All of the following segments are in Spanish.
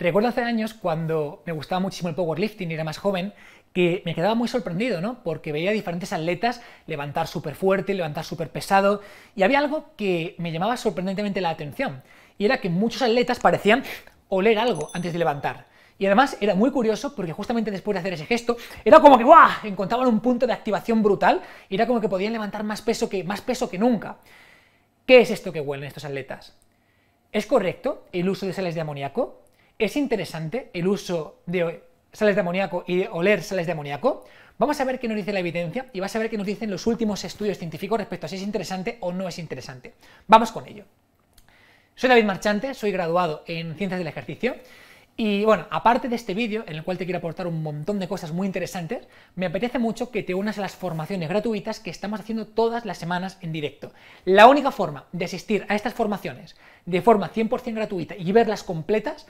Recuerdo hace años cuando me gustaba muchísimo el powerlifting y era más joven, que me quedaba muy sorprendido, ¿no? Porque veía a diferentes atletas levantar súper fuerte, levantar súper pesado, y había algo que me llamaba sorprendentemente la atención, y era que muchos atletas parecían oler algo antes de levantar. Y además era muy curioso porque justamente después de hacer ese gesto, era como que ¡guau! encontraban un punto de activación brutal y era como que podían levantar más peso que, más peso que nunca. ¿Qué es esto que huelen estos atletas? ¿Es correcto el uso de sales de amoníaco? ¿Es interesante el uso de sales de amoníaco y de oler sales de amoníaco? Vamos a ver qué nos dice la evidencia y vas a ver qué nos dicen los últimos estudios científicos respecto a si es interesante o no es interesante. Vamos con ello. Soy David Marchante, soy graduado en Ciencias del Ejercicio y bueno, aparte de este vídeo, en el cual te quiero aportar un montón de cosas muy interesantes, me apetece mucho que te unas a las formaciones gratuitas que estamos haciendo todas las semanas en directo. La única forma de asistir a estas formaciones de forma 100% gratuita y verlas completas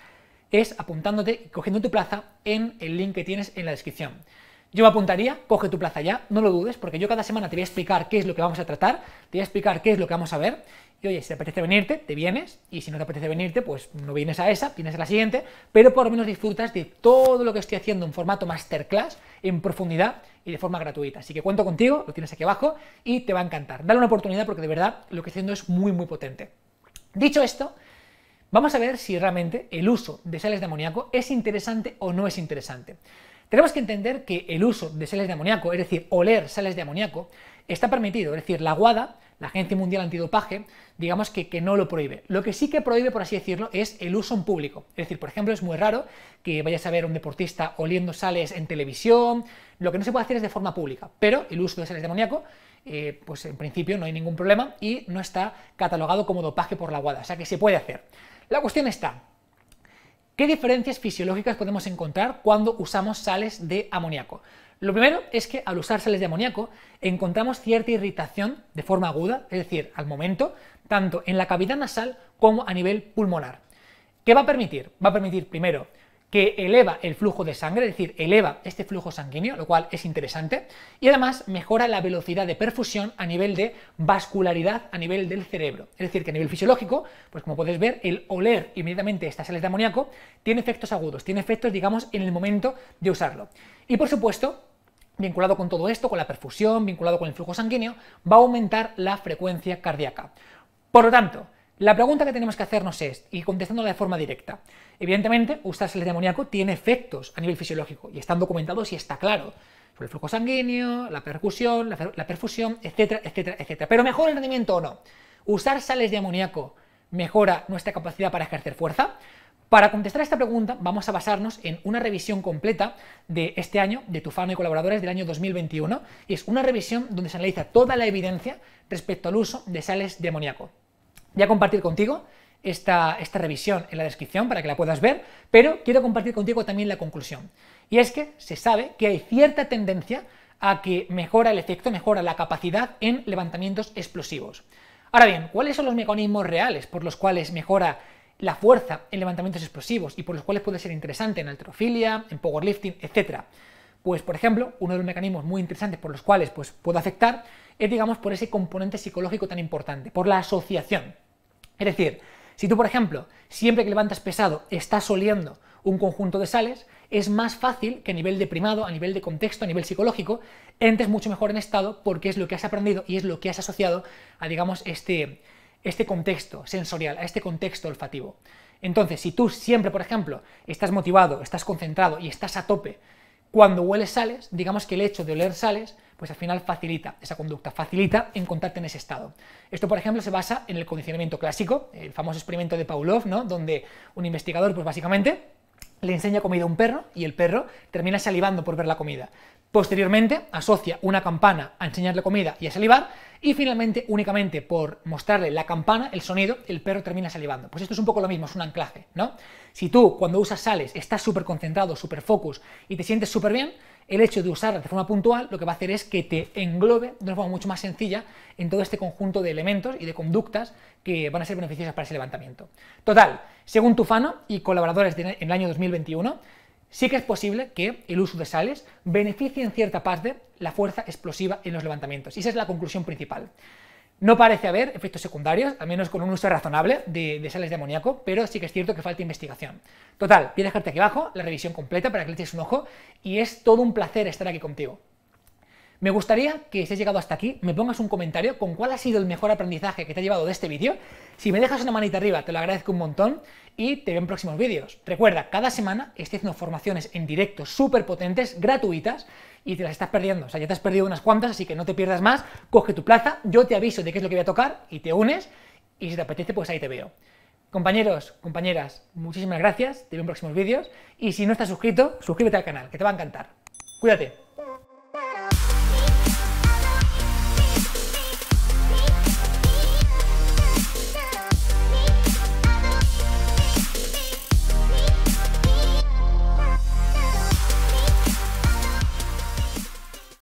es apuntándote y cogiendo tu plaza en el link que tienes en la descripción. Yo me apuntaría, coge tu plaza ya, no lo dudes, porque yo cada semana te voy a explicar qué es lo que vamos a tratar, te voy a explicar qué es lo que vamos a ver. Y oye, si te apetece venirte, te vienes, y si no te apetece venirte, pues no vienes a esa, vienes a la siguiente, pero por lo menos disfrutas de todo lo que estoy haciendo en formato masterclass, en profundidad y de forma gratuita. Así que cuento contigo, lo tienes aquí abajo, y te va a encantar. Dale una oportunidad porque de verdad lo que estoy haciendo es muy, muy potente. Dicho esto, vamos a ver si realmente el uso de sales de amoníaco es interesante o no es interesante. Tenemos que entender que el uso de sales de amoníaco, es decir, oler sales de amoníaco, está permitido, es decir, la WADA, la Agencia Mundial Antidopaje, digamos que, que, no lo prohíbe. Lo que sí que prohíbe, por así decirlo, es el uso en público. Es decir, por ejemplo, es muy raro que vayas a ver a un deportista oliendo sales en televisión, lo que no se puede hacer es de forma pública, pero el uso de sales de amoníaco eh, pues en principio no hay ningún problema y no está catalogado como dopaje por la WADA, o sea que se puede hacer. La cuestión está, ¿qué diferencias fisiológicas podemos encontrar cuando usamos sales de amoníaco? Lo primero es que al usar sales de amoníaco encontramos cierta irritación de forma aguda, es decir, al momento, tanto en la cavidad nasal como a nivel pulmonar. ¿Qué va a permitir? Va a permitir primero que eleva el flujo de sangre, es decir, eleva este flujo sanguíneo, lo cual es interesante, y además mejora la velocidad de perfusión a nivel de vascularidad a nivel del cerebro. Es decir, que a nivel fisiológico, pues como podéis ver, el oler inmediatamente estas sales de amoníaco tiene efectos agudos, tiene efectos, digamos, en el momento de usarlo. Y por supuesto, vinculado con todo esto, con la perfusión, vinculado con el flujo sanguíneo, va a aumentar la frecuencia cardíaca. Por lo tanto, la pregunta que tenemos que hacernos es, y contestándola de forma directa, evidentemente, usar sales de amoníaco tiene efectos a nivel fisiológico y están documentados y está claro sobre el flujo sanguíneo, la percusión, la, perfusión, etcétera, etcétera, etcétera. Pero mejora el rendimiento o no. Usar sales de amoníaco mejora nuestra capacidad para ejercer fuerza. Para contestar esta pregunta vamos a basarnos en una revisión completa de este año de Tufano y colaboradores del año 2021 y es una revisión donde se analiza toda la evidencia respecto al uso de sales de amoníaco. Voy a compartir contigo esta, esta revisión en la descripción para que la puedas ver, pero quiero compartir contigo también la conclusión. Y es que se sabe que hay cierta tendencia a que mejora el efecto, mejora la capacidad en levantamientos explosivos. Ahora bien, ¿cuáles son los mecanismos reales por los cuales mejora la fuerza en levantamientos explosivos y por los cuales puede ser interesante en altrofilia, en powerlifting, etcétera? Pues, por ejemplo, uno de los mecanismos muy interesantes por los cuales pues, puede afectar es, digamos, por ese componente psicológico tan importante, por la asociación. Es decir, si tú, por ejemplo, siempre que levantas pesado estás oliendo un conjunto de sales, es más fácil que a nivel de primado, a nivel de contexto, a nivel psicológico, entres mucho mejor en estado porque es lo que has aprendido y es lo que has asociado a, digamos, este, este contexto sensorial, a este contexto olfativo. Entonces, si tú siempre, por ejemplo, estás motivado, estás concentrado y estás a tope cuando hueles sales, digamos que el hecho de oler sales, pues al final facilita esa conducta, facilita encontrarte en ese estado. Esto, por ejemplo, se basa en el condicionamiento clásico, el famoso experimento de Pavlov, ¿no? donde un investigador, pues básicamente, le enseña comida a un perro y el perro termina salivando por ver la comida. Posteriormente, asocia una campana a enseñarle comida y a salivar, y finalmente, únicamente por mostrarle la campana, el sonido, el perro termina salivando. Pues esto es un poco lo mismo, es un anclaje, ¿no? Si tú, cuando usas sales, estás súper concentrado, súper focus y te sientes súper bien, el hecho de usarla de forma puntual lo que va a hacer es que te englobe de una forma mucho más sencilla en todo este conjunto de elementos y de conductas que van a ser beneficiosas para ese levantamiento. Total, según Tufano y colaboradores en el año 2021, sí que es posible que el uso de sales beneficie en cierta parte la fuerza explosiva en los levantamientos. Y esa es la conclusión principal. No parece haber efectos secundarios, al menos con un uso razonable de, sales de amoníaco, pero sí que es cierto que falta investigación. Total, voy a dejarte aquí abajo la revisión completa para que le eches un ojo y es todo un placer estar aquí contigo. Me gustaría que si has llegado hasta aquí, me pongas un comentario con cuál ha sido el mejor aprendizaje que te ha llevado de este vídeo. Si me dejas una manita arriba, te lo agradezco un montón y te veo en próximos vídeos. Recuerda, cada semana estoy haciendo formaciones en directo súper potentes, gratuitas, y te las estás perdiendo. O sea, ya te has perdido unas cuantas, así que no te pierdas más. Coge tu plaza, yo te aviso de qué es lo que voy a tocar y te unes. Y si te apetece, pues ahí te veo. Compañeros, compañeras, muchísimas gracias. Te veo en próximos vídeos. Y si no estás suscrito, suscríbete al canal, que te va a encantar. Cuídate.